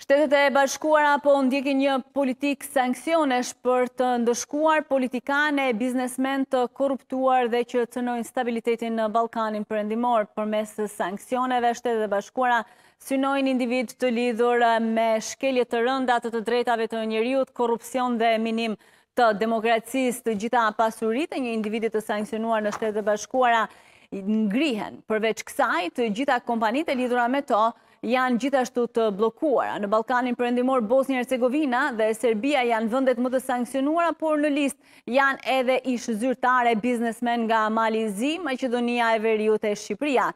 Shtetet e bashkuara po ndjekin një politikë sankcionesh për të ndëshkuar politikane, biznesmen të korruptuar dhe që cënojnë stabilitetin në Balkanin përëndimor. Për mes sankcioneve, shtetet e bashkuara synojnë individ të lidhur me shkelje të rëndat të të drejtave të njeriut, korupcion dhe minim të demokracis të gjitha pasurit e një individit të sankcionuar në shtetet e bashkuara ngrihen. Përveç kësaj, të gjitha kompanit e lidhura me to janë gjithashtu të blokuara. Në Balkanin përëndimor, Bosnia e Bosnia-Hercegovina dhe Serbia janë vëndet më të sankcionuara, por në list janë edhe ishë zyrtare biznesmen nga Malizi, Macedonia e Veriut e Shqipria.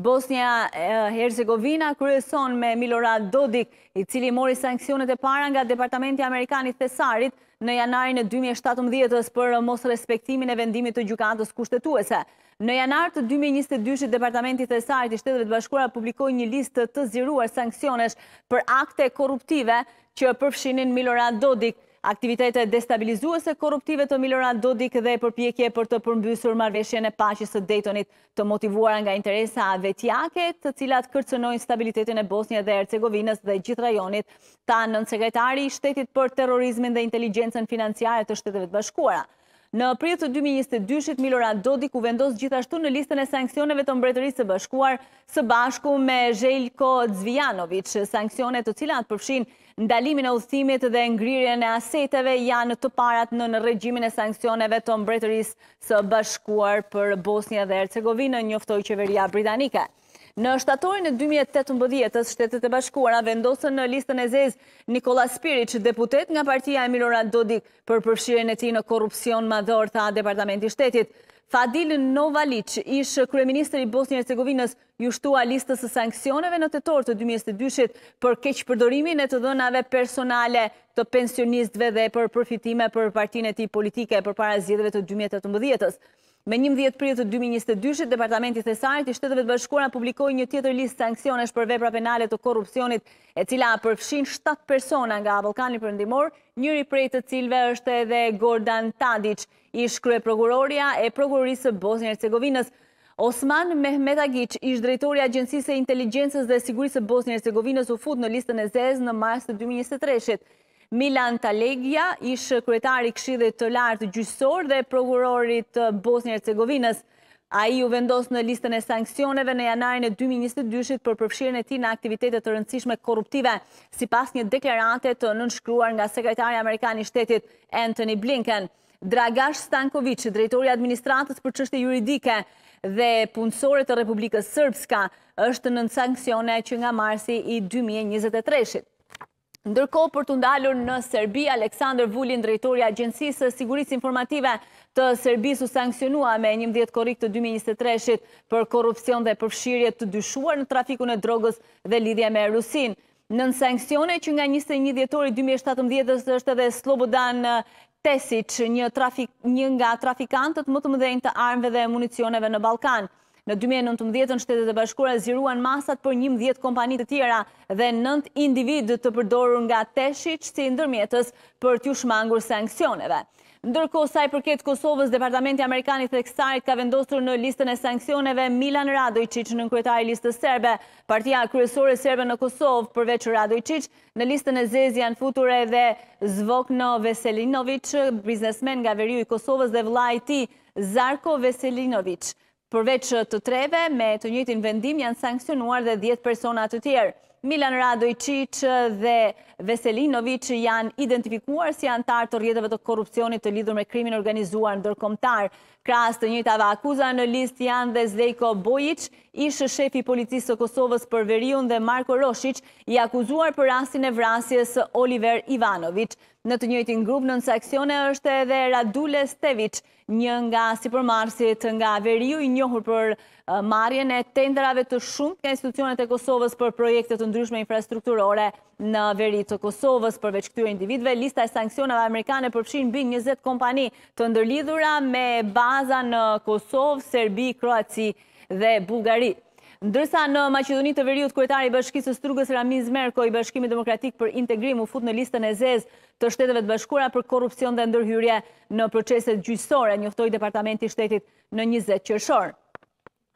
Bosnia Herzegovina kryeson me Milorad Dodik, i cili mori sankcionet e para nga Departamenti Amerikanit Thesarit në janarin e 2017 për mos respektimin e vendimit të gjukatës kushtetuese. Në janar të 2022-të Departamenti Thesarit i shtetëve të bashkura publikoj një listë të ziruar sankcionesh për akte korruptive që përfshinin Milorad Dodik, Aktivitete destabilizuese korruptive të Milorad Dodik dhe përpjekje për të përmbysur marveshje në pashës të Daytonit të motivuar nga interesa vetjake të cilat kërcënojnë stabilitetin e Bosnia dhe Ercegovinës dhe gjithë rajonit ta nën sekretari shtetit për terrorizmin dhe inteligencen financiare të shteteve të bashkuara. Në april të 2022, Milorad Dodik u vendos gjithashtu në listën e sankcioneve të mbretërisë së bashkuar së bashku me Zheljko Zvijanovic. Sankcionet të cilat përfshin ndalimin e udhëtimit dhe ngrirjen e aseteve janë të parat në në regjimin e sankcioneve të mbretërisë së bashkuar për Bosnia dhe Hercegovinë në njoftoj qeveria britanike. Në shtatorin e 2018 shtetet e bashkuara vendosën në listën e zez Nikola Spirit që deputet nga partia e Milorad Dodik për përshirën e ti në korupcion madhër tha Departamenti Shtetit. Fadil Novalic, ishë kreministër i Bosnjë e Cegovinës, ju shtua listës e sankcioneve në të torë të 2022 për keqë përdorimin e të dënave personale të pensionistve dhe për përfitime për partinë e politike për para zjedhve të 2018-ës. Me një mdhjetë prilë të 2022, Departamenti Thesarit i shtetëve të bashkuarat publikoj një tjetër listë sankcionesh për vepra penale të korupcionit, e cila përfshin 7 persona nga Avalkani përndimor, njëri prej të cilve është edhe Gordan Tadic, ish e prokuroria e prokurorisë Bosnjë-Hercegovinës. Osman Mehmet Agic, ish drejtori agjensisë e inteligencës dhe sigurisë Bosnjë-Hercegovinës u fut në listën e zezë në mars të 2023. Milan Talegja, ishë kretari këshidhe të lartë gjysor dhe prokurorit Bosnia-Hercegovinës. A i u vendosë në listën e sankcioneve në janarën e 2022-shit për përfshirën e ti në aktivitetet të rëndësishme korruptive, si pas një deklarate të nënshkruar nga sekretari Amerikani shtetit Anthony Blinken. Dragash Stankovic, drejtori administratës për qështë juridike dhe punësore të Republikës Sërbska, është në sankcione që nga marsi i 2023-shit. Ndërko për të ndalur në Serbi, Aleksandr Vullin, drejtori Agencisë së Sigurisë Informative të Serbisë u sankcionua me një mdjetë korik të 2023 për korupcion dhe përfshirje të dyshuar në trafikun e drogës dhe lidhje me Rusin. Në në sankcione që nga 21 djetori 2017 është edhe Slobodan Tesic, një nga trafikantët më të mëdhenjë të armëve dhe municioneve në Balkanë. Në 2019, shtetet e bashkura ziruan masat për 11 kompanit të tjera dhe 9 individ të përdorur nga teshiq si ndërmjetës për t'ju shmangur sankcioneve. Ndërko, saj përket Kosovës, Departamenti Amerikanit e Kësarit ka vendosur në listën e sankcioneve Milan Radojqic në nënkretari listës serbe. Partia kryesore serbe në Kosovë, përveç Radojqic, në listën e Zezi janë futur edhe Zvokno Veselinovic, biznesmen nga veriu i Kosovës dhe vlajti Zarko Veselinovic. Përveç të treve, me të njëtin vendim janë sankcionuar dhe 10 persona të tjerë. Milan Radojqic dhe Veselinovic janë identifikuar si antar të rjetëve të korupcionit të lidhur me krimin organizuar në dërkomtar. Kras të njëtave akuza në list janë dhe Zdejko Bojic, ishë shefi policisë të Kosovës për Veriun dhe Marko Roshic, i akuzuar për rastin e vrasjes Oliver Ivanovic. Në të njëtin grup në nësaksione është edhe Radule Stevic, një nga si përmarsit nga Veriu i njohur për uh, marjen e tenderave të shumë nga institucionet e Kosovës për projekte të ndryshme infrastrukturore në veri të Kosovës përveç këtyre individve. Lista e sankcionave amerikane përpshin bëj 20 kompani të ndërlidhura me baza në Kosovë, Serbi, Kroaci dhe Bulgari. Ndërsa në Macedonit të veriut kretari i bashkisë strugës Ramiz Merko i bashkimi demokratik për integrim u fut në listën e zez të shtetëve të bashkura për korupcion dhe ndërhyrje në proceset gjysore, njëftoj Departamenti Shtetit në 20 qërshorë.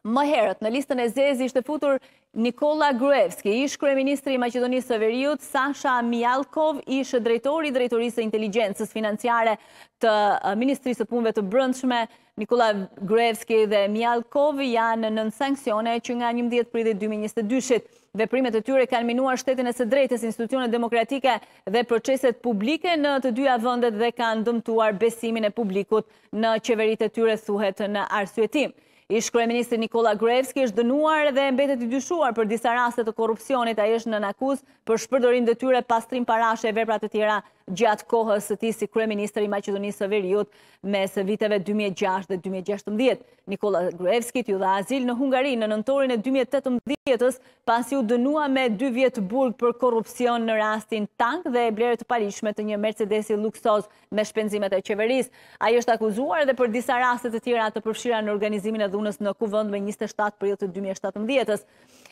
Më herët, në listën e zezi ishte futur Nikola Gruevski, ish kreministri i Macedonisë të Veriut, Sasha Mjalkov, ish drejtori i drejtorisë e inteligencës financiare të Ministrisë të punve të brëndshme. Nikola Gruevski dhe Mjalkov janë në nënsankcione që nga 11 pridit 2022-shit. Veprimet e tyre kanë minuar shtetin e së drejtës institucionet demokratike dhe proceset publike në të dyja vëndet dhe kanë dëmtuar besimin e publikut në qeveritë e tyre thuhet në arsuetim. Ishkre Ministri Nikola Grevski është dënuar dhe mbetet i dyshuar për disa rastet të korupcionit a ishë në nakuz për shpërdorin dhe tyre pastrim parashe e veprat të tjera gjatë kohës të ti si Kre Ministri Macedonisë të Veriut mes viteve 2006 dhe 2016. Nikola Grevski t'ju dhe azil në Hungari në nëntorin e 2018 shtetës pasi u dënua me 2 vjetë burg për korupcion në rastin tank dhe e blerët parishme të një Mercedesi luksoz me shpenzimet e qeveris. A i është akuzuar dhe për disa rastet e tjera të përshira në organizimin e dhunës në kuvënd me 27 për jetë të 2017-ës.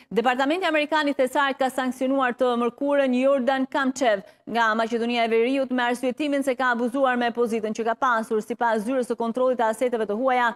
Departamenti Amerikani thesaj ka sankcionuar të mërkurën Jordan Kamchev nga Macedonia e Veriut me arsuetimin se ka abuzuar me pozitën që ka pasur si pas zyrës të kontrolit të asetëve të huaja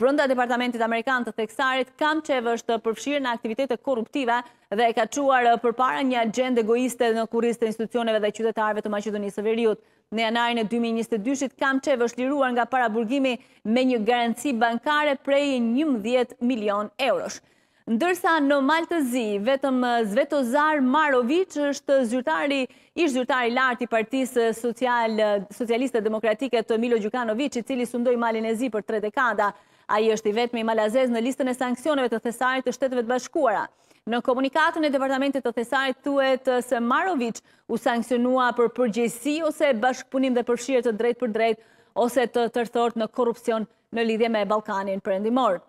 brënda Departamentit Amerikan të theksarit, Kamchev është përfshirë në aktivitetet korruptive dhe e ka quar për para një agend egoiste në kuris të institucioneve dhe qytetarve të Macedonisë e Veriut. Në janarin e 2022, Kamchev është liruar nga para burgimi me një garanci bankare prej 11 milion eurosh. Ndërsa në Maltëzi, vetëm Zvetozar Marovic është zyrtari, ishtë zyrtari i partisë socialiste demokratike të Milo Gjukanovic, i cili sundoj malin e zi për tre dekada. A i është i vetëmi malazez në listën e sankcioneve të thesarit të shtetëve të bashkuara. Në komunikatën e departamentit të thesarit tuet se Marovic u sankcionua për përgjësi ose bashkëpunim dhe përshirë të drejt për drejt ose të tërthort në korupcion në lidhje me Balkanin përendimorë.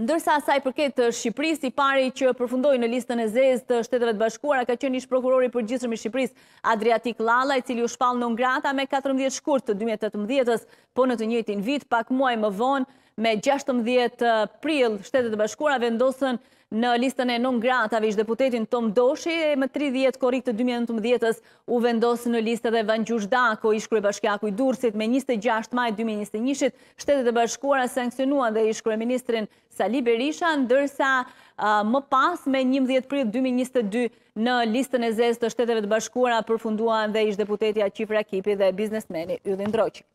Ndërsa saj përket të Shqipëris, i pari që përfundoj në listën e zez të shtetëve të bashkuara, ka qenë ishë prokurori për gjithërmi Shqipëris, Adriatik Lala, i cili u shpalë në ngrata me 14 shkurt të 2018-ës, po në të njëtin vit, pak muaj më vonë, me 16 uh, prill shtetet e bashkuara vendosën në listën e non gratave ish deputetin Tom Doshi më 30 korik të 2019-ës u vendosë në listë dhe Van Gjushdako ish krej bashkjaku i Durësit me 26 maj 2021 shtetet e bashkuara sankcionua dhe ish krej ministrin Sali Berisha ndërsa uh, më pas me 11 prit 2022 në listën e zes të shtetet e bashkuara përfunduan dhe ish deputetja Qifra Kipi dhe biznesmeni Udhin Droqi.